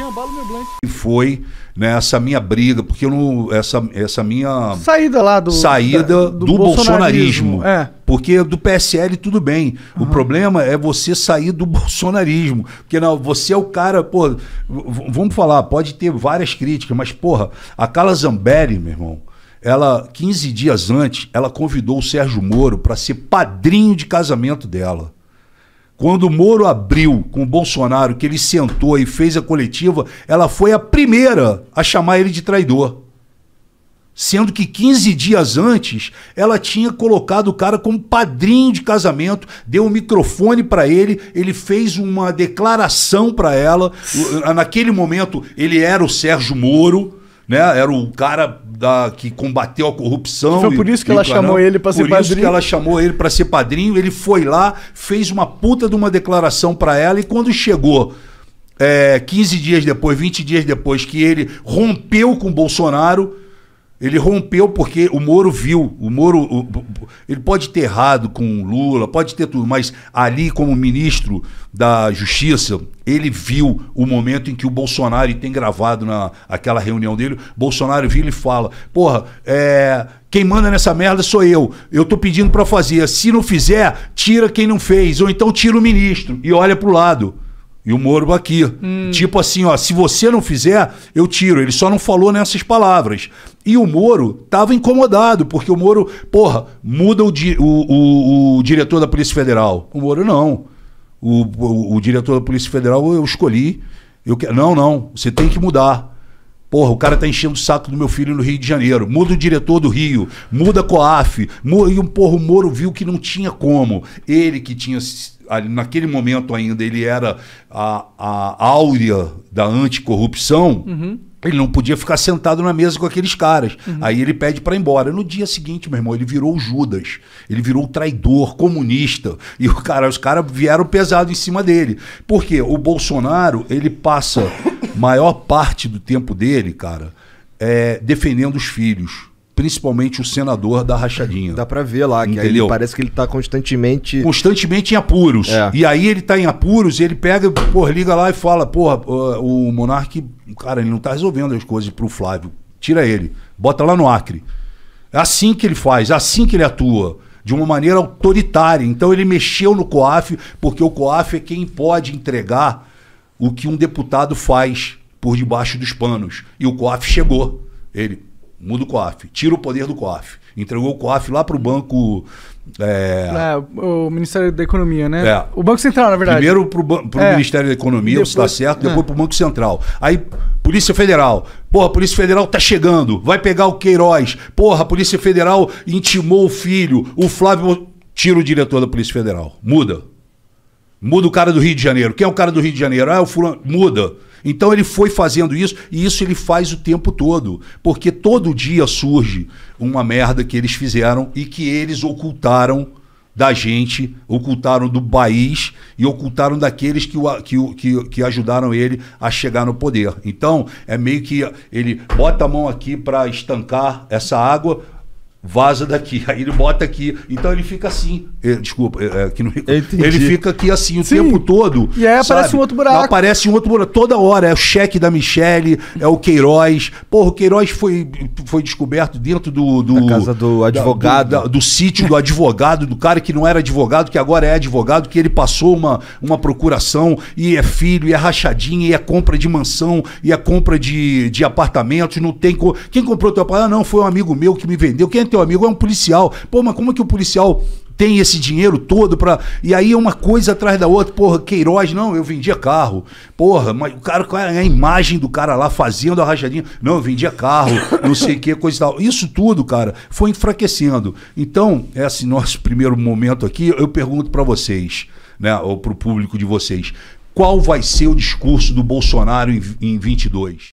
Jean, bala meu blank. E foi né, minha briga, porque eu não. Essa, essa minha. Saída lá do. Saída do, do bolsonarismo. bolsonarismo. É. Porque do PSL tudo bem. Uhum. O problema é você sair do bolsonarismo. Porque não, você é o cara, pô. Vamos falar, pode ter várias críticas, mas, porra, a Carla Zambelli, meu irmão ela 15 dias antes, ela convidou o Sérgio Moro para ser padrinho de casamento dela. Quando o Moro abriu com o Bolsonaro, que ele sentou e fez a coletiva, ela foi a primeira a chamar ele de traidor. Sendo que 15 dias antes, ela tinha colocado o cara como padrinho de casamento, deu um microfone para ele, ele fez uma declaração para ela. Naquele momento, ele era o Sérgio Moro né? Era o cara da, que combateu a corrupção. Foi por isso que e, ela chamou ele para ser padrinho. Por isso que ela chamou ele para ser padrinho. Ele foi lá, fez uma puta de uma declaração para ela e quando chegou é, 15 dias depois, 20 dias depois que ele rompeu com Bolsonaro, ele rompeu porque o Moro viu. O Moro. O, ele pode ter errado com o Lula, pode ter tudo, mas ali, como ministro da Justiça, ele viu o momento em que o Bolsonaro, e tem gravado na, aquela reunião dele, Bolsonaro vira e fala: Porra, é, quem manda nessa merda sou eu. Eu tô pedindo para fazer. Se não fizer, tira quem não fez. Ou então tira o ministro e olha pro lado. E o Moro aqui. Hum. Tipo assim, ó, se você não fizer, eu tiro. Ele só não falou nessas palavras. E o Moro tava incomodado, porque o Moro, porra, muda o, di o, o, o diretor da Polícia Federal. O Moro não. O, o, diretor da Polícia Federal eu escolhi. Eu que... Não, não, você tem que mudar. Porra, o cara tá enchendo o saco do meu filho no Rio de Janeiro. Muda o diretor do Rio, muda a COAF. Muda... E um porra, o Moro viu que não tinha como. Ele que tinha naquele momento ainda ele era a, a áurea da anticorrupção, uhum. ele não podia ficar sentado na mesa com aqueles caras. Uhum. Aí ele pede para ir embora. No dia seguinte, meu irmão, ele virou Judas, ele virou traidor, comunista. E o cara, os caras vieram pesado em cima dele. Porque o Bolsonaro, ele passa maior parte do tempo dele, cara, é, defendendo os filhos principalmente o senador da rachadinha. Dá para ver lá, que ele parece que ele tá constantemente... Constantemente em apuros. É. E aí ele tá em apuros e ele pega, pô, liga lá e fala, porra, o Monarque, cara, ele não tá resolvendo as coisas pro Flávio. Tira ele, bota lá no Acre. É assim que ele faz, é assim que ele atua de uma maneira autoritária. Então ele mexeu no COAF, porque o COAF é quem pode entregar o que um deputado faz por debaixo dos panos. E o COAF chegou. Ele, Muda o COAF, tira o poder do COAF. Entregou o COAF lá para o banco. É... é... o Ministério da Economia, né? É. O Banco Central, na verdade. Primeiro para o é. Ministério da Economia, depois, se está certo, é. depois para o Banco Central. Aí, Polícia Federal. Porra, a Polícia Federal tá chegando, vai pegar o Queiroz. Porra, a Polícia Federal intimou o filho, o Flávio. Tira o diretor da Polícia Federal. Muda. Muda o cara do Rio de Janeiro. Quem é o cara do Rio de Janeiro? Ah, é o fulano. Muda. Então ele foi fazendo isso e isso ele faz o tempo todo, porque todo dia surge uma merda que eles fizeram e que eles ocultaram da gente, ocultaram do país e ocultaram daqueles que, o, que, que, que ajudaram ele a chegar no poder. Então é meio que ele bota a mão aqui para estancar essa água, Vaza daqui. Aí ele bota aqui. Então ele fica assim. Eh, desculpa, eh, eh, que não... ele fica aqui assim o Sim. tempo todo. E aí sabe? aparece um outro buraco. Aparece um outro buraco. Toda hora. É o cheque da Michelle, é o Queiroz. Porra, o Queiroz foi, foi descoberto dentro do. do da casa do advogado. Da, do, da, do, sítio do advogado, do cara que não era advogado, que agora é advogado, que ele passou uma, uma procuração e é filho, e é rachadinha, e é compra de mansão, e é compra de, de apartamentos. Não tem. Co... Quem comprou teu apartamento? Ah, não, foi um amigo meu que me vendeu. Quem teu amigo é um policial. Pô, mas como é que o policial tem esse dinheiro todo para E aí é uma coisa atrás da outra. Porra, Queiroz, não, eu vendia carro. Porra, mas o cara, é a imagem do cara lá fazendo a rachadinha. Não, eu vendia carro, não sei o que, coisa e tal. Isso tudo, cara, foi enfraquecendo. Então, é esse nosso primeiro momento aqui, eu pergunto para vocês, né, ou pro público de vocês, qual vai ser o discurso do Bolsonaro em, em 22?